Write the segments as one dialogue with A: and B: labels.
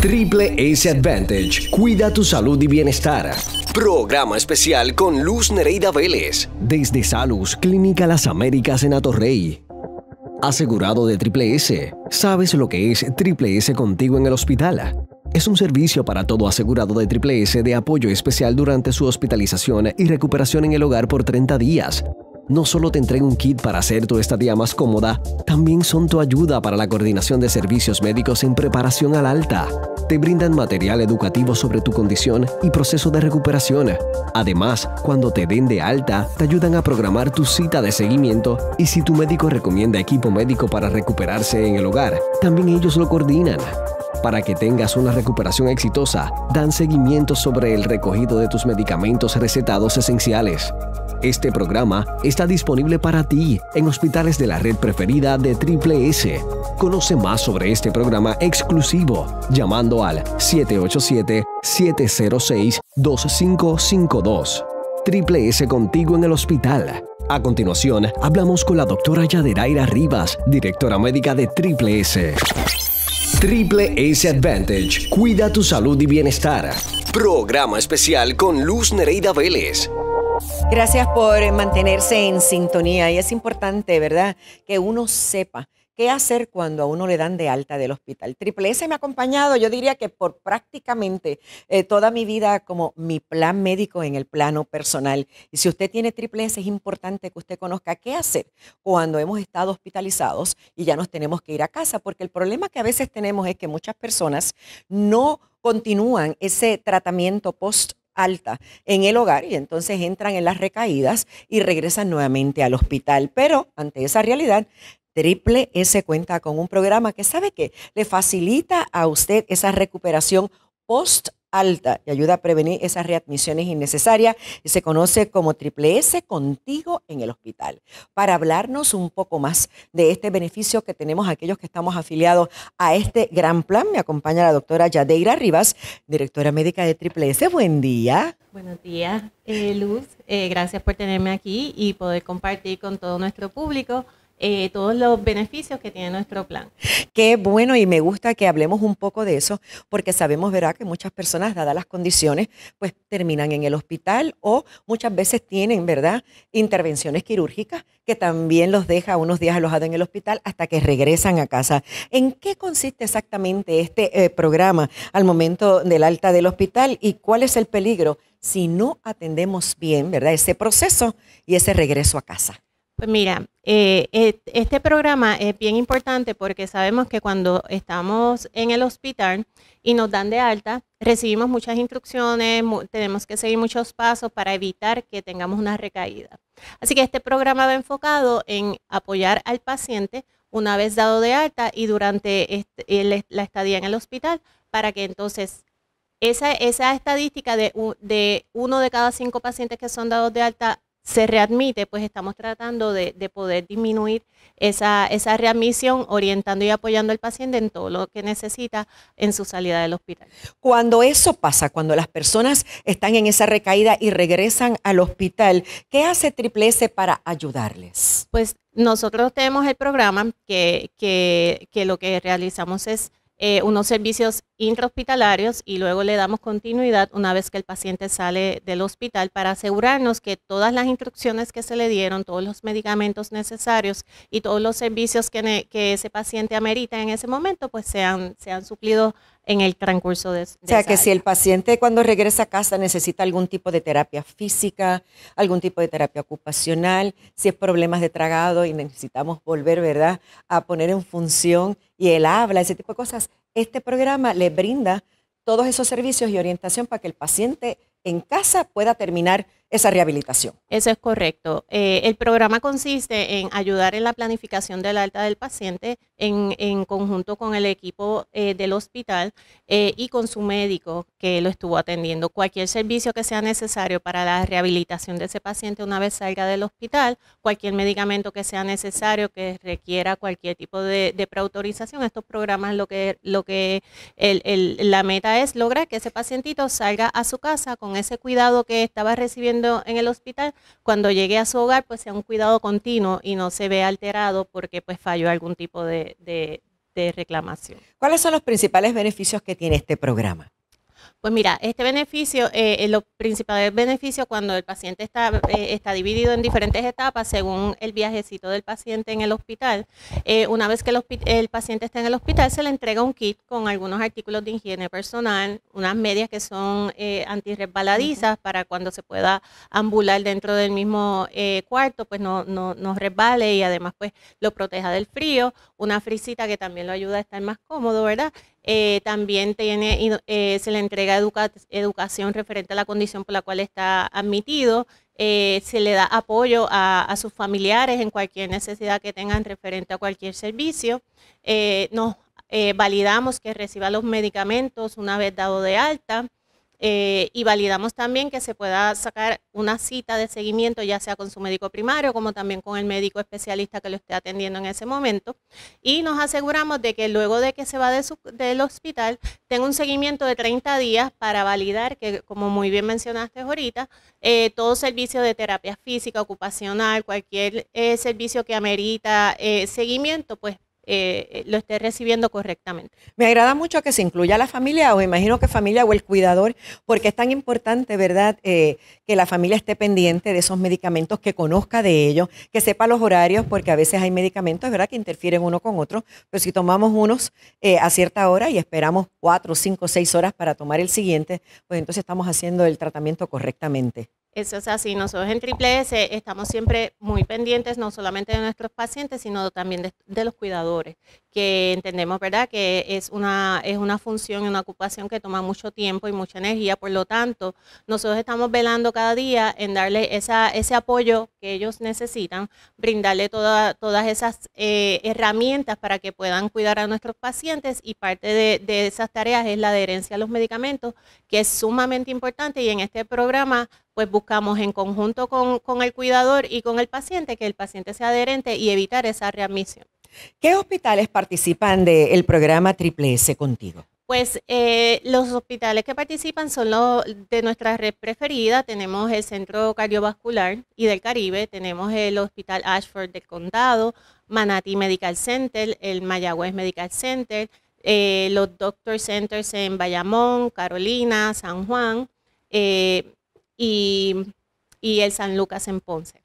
A: Triple S Advantage. Cuida tu salud y bienestar. Programa especial con Luz Nereida Vélez. Desde Salus, Clínica Las Américas en Atorrey. Asegurado de Triple S. ¿Sabes lo que es Triple S contigo en el hospital? Es un servicio para todo asegurado de Triple S de apoyo especial durante su hospitalización y recuperación en el hogar por 30 días no solo te entrega un kit para hacer tu estadía más cómoda, también son tu ayuda para la coordinación de servicios médicos en preparación al alta te brindan material educativo sobre tu condición y proceso de recuperación. Además, cuando te den de alta, te ayudan a programar tu cita de seguimiento y si tu médico recomienda equipo médico para recuperarse en el hogar, también ellos lo coordinan. Para que tengas una recuperación exitosa, dan seguimiento sobre el recogido de tus medicamentos recetados esenciales, este programa está disponible para ti en hospitales de la red preferida de Triple S. Conoce más sobre este programa exclusivo llamando al 787-706-2552. Triple S contigo en el hospital. A continuación, hablamos con la doctora Yaderaira Rivas, directora médica de Triple S. Triple S Advantage. Cuida tu salud y bienestar. Programa especial con Luz Nereida Vélez.
B: Gracias por eh, mantenerse en sintonía y es importante, ¿verdad? Que uno sepa qué hacer cuando a uno le dan de alta del hospital. Triple S me ha acompañado, yo diría que por prácticamente eh, toda mi vida como mi plan médico en el plano personal. Y si usted tiene Triple S, es importante que usted conozca qué hacer cuando hemos estado hospitalizados y ya nos tenemos que ir a casa, porque el problema que a veces tenemos es que muchas personas no continúan ese tratamiento post alta en el hogar y entonces entran en las recaídas y regresan nuevamente al hospital. Pero ante esa realidad, Triple S cuenta con un programa que sabe que le facilita a usted esa recuperación post alta y ayuda a prevenir esas readmisiones innecesarias y se conoce como Triple S contigo en el hospital. Para hablarnos un poco más de este beneficio que tenemos aquellos que estamos afiliados a este gran plan, me acompaña la doctora Yadeira Rivas, directora médica de Triple S. Buen día.
C: Buenos días, eh, Luz. Eh, gracias por tenerme aquí y poder compartir con todo nuestro público eh, todos los beneficios que tiene nuestro plan.
B: Qué bueno y me gusta que hablemos un poco de eso, porque sabemos, ¿verdad? que muchas personas, dadas las condiciones, pues terminan en el hospital o muchas veces tienen, ¿verdad?, intervenciones quirúrgicas que también los deja unos días alojados en el hospital hasta que regresan a casa. ¿En qué consiste exactamente este eh, programa al momento del alta del hospital y cuál es el peligro si no atendemos bien, ¿verdad?, ese proceso y ese regreso a casa.
C: Pues mira, eh, eh, este programa es bien importante porque sabemos que cuando estamos en el hospital y nos dan de alta, recibimos muchas instrucciones, tenemos que seguir muchos pasos para evitar que tengamos una recaída. Así que este programa va enfocado en apoyar al paciente una vez dado de alta y durante este, eh, la estadía en el hospital para que entonces esa, esa estadística de, de uno de cada cinco pacientes que son dados de alta se readmite, pues estamos tratando de, poder disminuir esa, esa, readmisión, orientando y apoyando al paciente en todo lo que necesita en su salida del hospital.
B: Cuando eso pasa, cuando las personas están en esa recaída y regresan al hospital, ¿qué hace Triple S para ayudarles?
C: Pues nosotros tenemos el programa que, que, que lo que realizamos es eh, unos servicios intrahospitalarios y luego le damos continuidad una vez que el paciente sale del hospital para asegurarnos que todas las instrucciones que se le dieron, todos los medicamentos necesarios y todos los servicios que, ese paciente amerita en ese momento, pues sean, han suplido en el transcurso
B: de, de O sea, que si el paciente cuando regresa a casa necesita algún tipo de terapia física, algún tipo de terapia ocupacional, si es problemas de tragado y necesitamos volver, ¿verdad?, a poner en función y él habla, ese tipo de cosas, este programa le brinda todos esos servicios y orientación para que el paciente en casa pueda
C: terminar esa rehabilitación. Eso es correcto. Eh, el programa consiste en ayudar en la planificación del alta del paciente en, conjunto con el equipo eh, del hospital eh, y con su médico que lo estuvo atendiendo. Cualquier servicio que sea necesario para la rehabilitación de ese paciente una vez salga del hospital, cualquier medicamento que sea necesario, que requiera cualquier tipo de, preautorización, estos programas lo que, lo que la meta es lograr que ese pacientito salga a su casa con ese cuidado que estaba recibiendo en el hospital, cuando llegue a su hogar, pues sea un cuidado continuo y no se ve alterado porque pues falló algún tipo de reclamación. ¿Cuáles son los principales beneficios que tiene este programa? Pues mira, este beneficio, eh, eh principal principales beneficio cuando el paciente está, eh, está dividido en diferentes etapas según el viajecito del paciente en el hospital. Eh, una vez que el, paciente está en el hospital, se le entrega un kit con algunos artículos de higiene personal, unas medias que son antiresbaladizas para cuando se pueda ambular dentro del mismo cuarto, pues no, no, no resbale y además pues lo proteja del frío, una frisita que también lo ayuda a estar más cómodo, ¿verdad? Eh, también tiene, eh, se le entrega educación referente a la condición por la cual está admitido. Eh, se le da apoyo a, a, sus familiares en cualquier necesidad que tengan referente a cualquier servicio. nos validamos que reciba los medicamentos una vez dado de alta. Eh, y validamos también que se pueda sacar una cita de seguimiento ya sea con su médico primario como también con el médico especialista que lo esté atendiendo en ese momento y nos aseguramos de que luego de que se va del hospital tenga un seguimiento de 30 días para validar que como muy bien mencionaste ahorita, eh, todo servicio de terapia física, ocupacional, cualquier eh, servicio que amerita seguimiento, pues eh, lo esté recibiendo correctamente.
B: Me agrada mucho que se incluya la familia, o imagino que familia o el cuidador, porque es tan importante, ¿verdad?, eh, que la familia esté pendiente de esos medicamentos, que conozca de ellos, que sepa los horarios, porque a veces hay medicamentos, ¿verdad?, que interfieren uno con otro, pero si tomamos unos eh, a cierta hora y esperamos cuatro, cinco, seis horas para tomar el siguiente, pues entonces estamos haciendo el tratamiento correctamente.
C: Eso es así. Nosotros en Triple S estamos siempre muy pendientes, no solamente de nuestros pacientes, sino también de, de los cuidadores que entendemos, ¿verdad?, que es una, es una función y una ocupación que toma mucho tiempo y mucha energía. Por lo tanto, nosotros estamos velando cada día en darle esa, ese apoyo que ellos necesitan, brindarle todas todas esas eh, herramientas para que puedan cuidar a nuestros pacientes y parte de, esas tareas es la adherencia a los medicamentos, que es sumamente importante y en este programa pues buscamos en conjunto con, con el cuidador y con el paciente que el paciente sea adherente y evitar esa readmisión.
B: ¿Qué hospitales participan del programa Triple S contigo?
C: Pues eh, los hospitales que participan son los de nuestra red preferida. Tenemos el Centro Cardiovascular y del Caribe, tenemos el Hospital Ashford del Condado, Manatee Medical Center, el Mayagüez Medical Center, eh, los Doctor Centers en Bayamón, Carolina, San Juan eh, y el San Lucas en Ponce.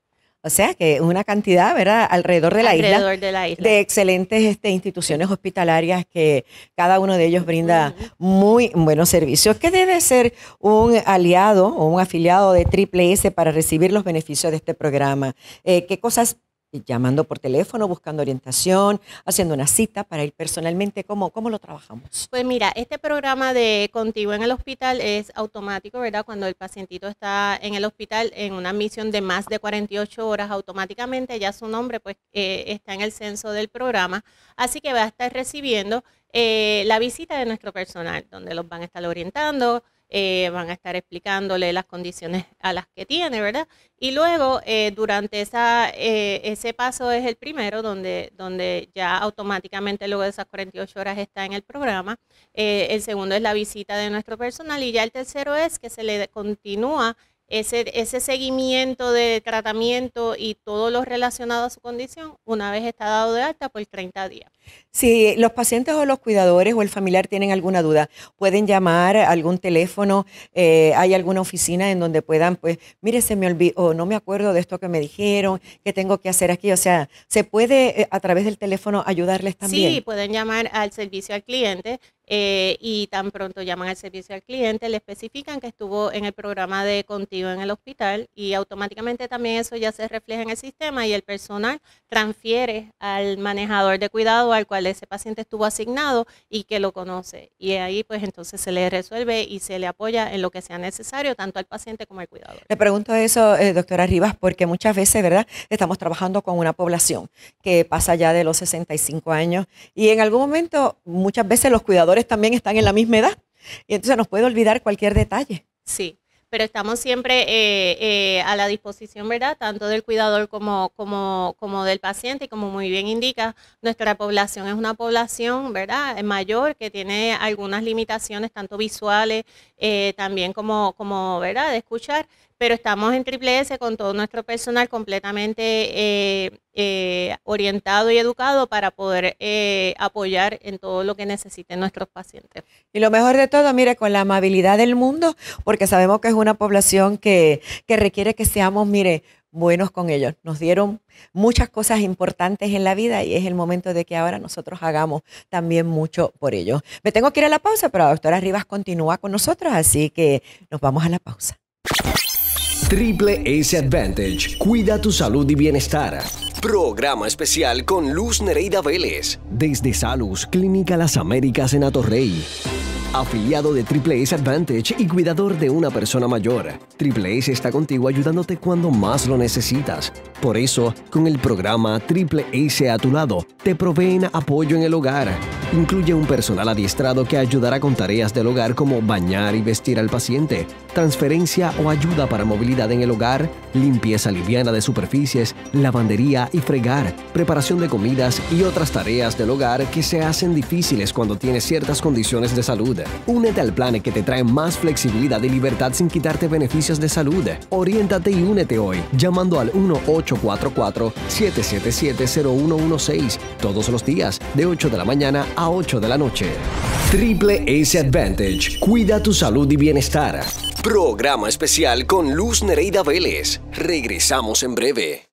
B: O sea que una cantidad, ¿verdad? Alrededor de la, isla, de, excelentes este, instituciones hospitalarias que cada uno de ellos brinda muy buenos servicios. ¿Qué debe ser un aliado o un afiliado de Triple S para recibir los beneficios de este programa? Eh, ¿Qué cosas llamando por teléfono, buscando orientación, haciendo una cita para ir personalmente? ¿Cómo, cómo lo trabajamos?
C: Pues mira, este programa de Contigo en el Hospital es automático, ¿verdad? Cuando el pacientito está en el hospital en una misión de más de 48 horas, automáticamente ya su nombre pues eh, está en el censo del programa, así que va a estar recibiendo eh, la visita de nuestro personal, donde los van a estar orientando, eh, van a estar explicándole las condiciones a las que tiene, ¿verdad? Y luego, eh, durante esa, eh, ese paso es el primero, donde, donde ya automáticamente luego de esas 48 horas está en el programa. el segundo es la visita de nuestro personal y ya el tercero es que se le continúa ese, ese seguimiento de tratamiento y todo lo relacionado a su condición una vez está dado de alta por pues, 30 días.
B: Si los pacientes o los cuidadores o el familiar tienen alguna duda, pueden llamar a algún teléfono, eh, hay alguna oficina en donde puedan, pues, mire, se me olvidó, no me acuerdo de esto que me dijeron, ¿qué tengo que hacer aquí. O sea, ¿se puede eh, a través del teléfono ayudarles también? Sí,
C: pueden llamar al servicio al cliente eh, y tan pronto llaman al servicio al cliente, le especifican que estuvo en el programa de contigo en el hospital y automáticamente también eso ya se refleja en el sistema y el personal transfiere al manejador de cuidado al cual ese paciente estuvo asignado y que lo conoce. Y ahí pues entonces se le resuelve y se le apoya en lo que sea necesario, tanto al paciente como al cuidador.
B: Le pregunto eso, eh, doctora Rivas, porque muchas veces, ¿verdad? Estamos trabajando con una población que pasa ya de los 65 años y en algún momento muchas veces los cuidadores también están en la misma edad. Y entonces nos puede olvidar cualquier detalle.
C: Sí, pero estamos siempre eh, eh, a la disposición, ¿verdad? Tanto del cuidador como, como, como del paciente y como muy bien indica, nuestra población es una población, ¿verdad? Mayor que tiene algunas limitaciones, tanto visuales, eh, también como, como, ¿verdad? De escuchar pero estamos en Triple S con todo nuestro personal completamente eh, eh, orientado y educado para poder eh, apoyar en todo lo que necesiten nuestros pacientes.
B: Y lo mejor de todo, mire, con la amabilidad del mundo, porque sabemos que es una población que, que requiere que seamos, mire, buenos con ellos. Nos dieron muchas cosas importantes en la vida y es el momento de que ahora nosotros hagamos también mucho por ellos. Me tengo que ir a la pausa, pero la doctora Rivas continúa con nosotros, así que nos vamos a la pausa. Triple
A: S Advantage. Cuida tu salud y bienestar. Programa especial con Luz Nereida Vélez. Desde Salus, Clínica Las Américas en Atorrey. Afiliado de Triple S Advantage y cuidador de una persona mayor, Triple S está contigo ayudándote cuando más lo necesitas. Por eso, con el programa Triple S a tu lado, te proveen apoyo en el hogar Incluye un personal adiestrado que ayudará con tareas del hogar como bañar y vestir al paciente, transferencia o ayuda para movilidad en el hogar, limpieza liviana de superficies, lavandería y fregar, preparación de comidas y otras tareas del hogar que se hacen difíciles cuando tienes ciertas condiciones de salud. Únete al plan que te trae más flexibilidad y libertad sin quitarte beneficios de salud. Oriéntate y únete hoy llamando al 1844 777 0116 todos los días de 8 de la mañana a 8 de la noche. Triple S Advantage. Cuida tu salud y bienestar. Programa especial con Luz Nereida Vélez. Regresamos en breve.